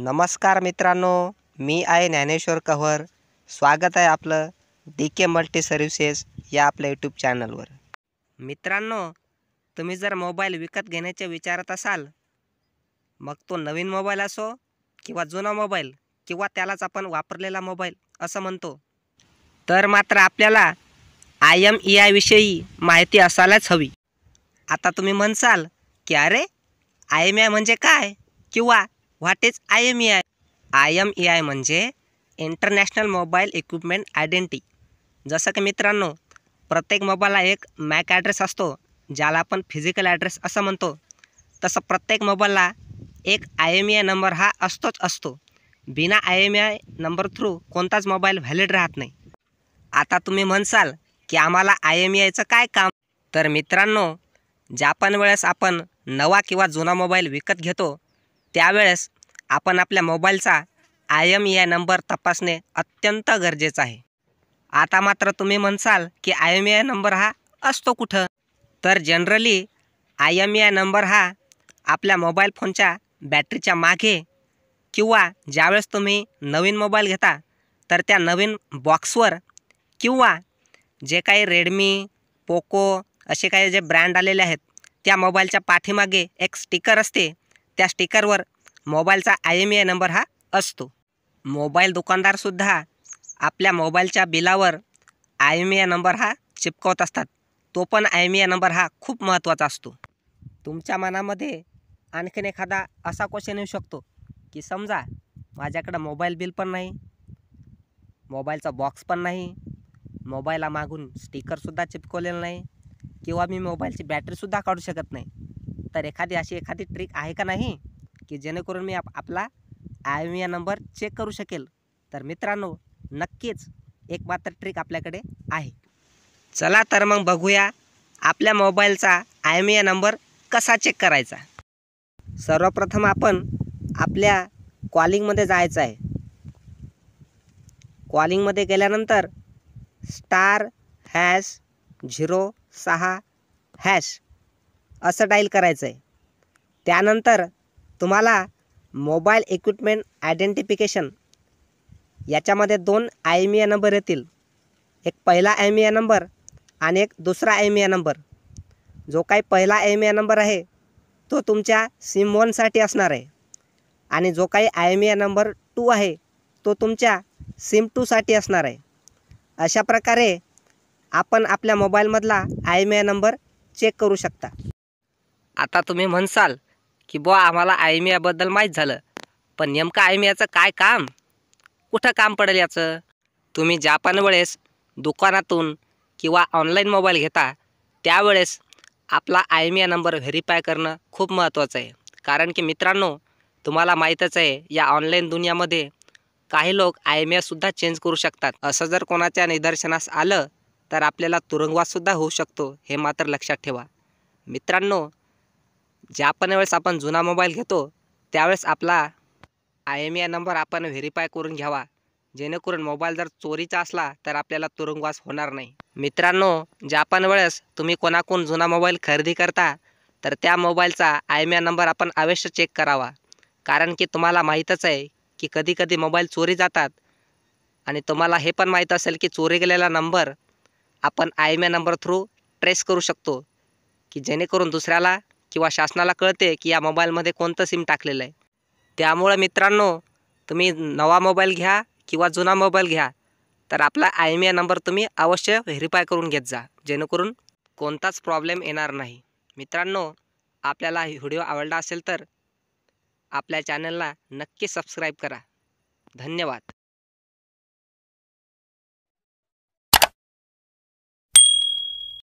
नमस्कार मित्रांनो मी आहे ज्ञानेश्वर कव्हर स्वागत आहे आपलं डी के मल्टी सर्व्हिसेस या आपल्या यूट्यूब चॅनलवर मित्रांनो तुम्ही जर मोबाईल विकत घेण्याच्या विचारत असाल मग तो नवीन मोबाईल असो किंवा जुना मोबाईल किंवा त्यालाच आपण वापरलेला मोबाईल असं म्हणतो तर मात्र आपल्याला आय एम ई आयविषयी माहिती असायलाच हवी आता तुम्ही म्हणसाल की अरे आय एम आय म्हणजे काय किंवा what is I M E I I M E I म्हणजे इंटरनॅशनल मोबाईल इक्विपमेंट आयडेंटी जसं की मित्रांनो प्रत्येक मोबाईलला एक मॅक ॲड्रेस असतो ज्याला आपण फिजिकल ॲड्रेस असं म्हणतो तसं प्रत्येक मोबाईलला एक I M E I number हा असतोच असतो बिना I M A I number through कोणताच मोबाईल व्हॅलिड राहत नाही आता तुम्ही म्हणसाल की आम्हाला आय एम ई आयचं काय काम तर मित्रांनो ज्या पण वेळेस आपण नवा किंवा जुना मोबाईल विकत घेतो त्यावेळेस आपण आपल्या मोबाईलचा I M E I number तपासणे अत्यंत गरजेचं आहे आता मात्र तुम्ही म्हणसाल की आय एम आय नंबर हा असतो कुठं तर generally I M I number हा आपल्या मोबाईल फोनच्या बॅटरीच्या मागे किंवा ज्यावेळेस तुम्ही नवीन मोबाईल घेता तर त्या नवीन बॉक्सवर किंवा जे काही रेडमी पोको असे काही जे ब्रँड आलेले आहेत त्या मोबाईलच्या पाठीमागे एक स्टिकर असते त्या स्टिकरवर मोबाईलचा आय एम आय नंबर हा असतो मोबाईल दुकानदारसुद्धा आपल्या मोबाईलच्या बिलावर आय एम आय नंबर हा चिपकवत असतात तो पण आय एम आय नंबर हा खूप महत्त्वाचा असतो तुमच्या मनामध्ये आणखीन एखादा असा क्वेश्चन येऊ शकतो की समजा माझ्याकडं मोबाईल बिल पण नाही मोबाईलचा बॉक्स पण नाही मोबाईलला मागून स्टिकरसुद्धा चिपकवलेला नाही किंवा मी मोबाईलची बॅटरीसुद्धा काढू शकत नाही तर एखादी अशी एखादी ट्रिक आहे का नाही की जेणेकरून मी आप आपला आय एम नंबर चेक करू शकेल तर मित्रांनो नक्कीच एक मात्र ट्रिक आपल्याकडे आहे चला तर मग बघूया आपल्या मोबाईलचा आय एम नंबर कसा चेक करायचा सर्वप्रथम आपण आपल्या कॉलिंगमध्ये जायचं आहे कॉलिंगमध्ये गेल्यानंतर स्टार हॅश झिरो सहा हॅश असं डाईल करायचं आहे त्यानंतर तुम्हाला मोबाईल इक्विपमेंट आयडेंटिफिकेशन याच्यामध्ये दोन आय एम ए नंबर येतील एक पहिला एम ए नंबर आणि एक दुसरा एम ए नंबर जो काही पहिला एम ए नंबर आहे तो तुमच्या सिम वनसाठी असणार आहे आणि जो काही I M A number two आहे तो तुमच्या सिम टूसाठी असणार आहे अशा प्रकारे आपण आपल्या मोबाईलमधला I M A number check करू शकता आता तुम्ही म्हणसाल की बो आम्हाला आयमियाबद्दल माहीत झालं पण नेमकं आयमियाचं काय काम कुठं काम पडेल याचं तुम्ही ज्या पण वेळेस दुकानातून किंवा ऑनलाईन मोबाईल घेता त्यावेळेस आपला आयमिया नंबर व्हेरीफाय करणं खूप महत्त्वाचं आहे कारण की मित्रांनो तुम्हाला माहीतच आहे या ऑनलाईन दुनियामध्ये काही लोक आयमियासुद्धा चेंज करू शकतात असं जर कोणाच्या निदर्शनास आलं तर आपल्याला तुरुंगवाससुद्धा होऊ शकतो हे मात्र लक्षात ठेवा मित्रांनो ज्या पण वेळेस आपण जुना मोबाईल घेतो त्यावेळेस आपला आय एम नंबर आपण व्हेरीफाय करून घ्यावा जेणेकरून मोबाईल जर चोरीचा असला तर आपल्याला तुरुंगवास होणार नाही मित्रांनो ज्या पण वेळेस तुम्ही कोणाकडून जुना मोबाईल खरेदी करता तर त्या मोबाईलचा आय एम नंबर आपण अवश्य चेक करावा कारण की तुम्हाला माहीतच आहे की कधी कधी मोबाईल चोरी जातात आणि तुम्हाला हे पण माहीत असेल की चोरी गेलेला नंबर आपण I M number through trace करू शकतो की जेणेकरून दुसऱ्याला किंवा शासनाला कळते की या मोबाईलमध्ये कोणतं सिम टाकलेलं आहे त्यामुळं मित्रांनो तुम्ही नवा मोबाईल घ्या किंवा जुना मोबाईल घ्या तर आपला आय एम नंबर तुम्ही अवश्य व्हेरीफाय करून घेत जा जेणेकरून कोणताच प्रॉब्लेम येणार नाही मित्रांनो आपल्याला व्हिडिओ आवडला असेल तर आपल्या चॅनलला नक्की सबस्क्राईब करा धन्यवाद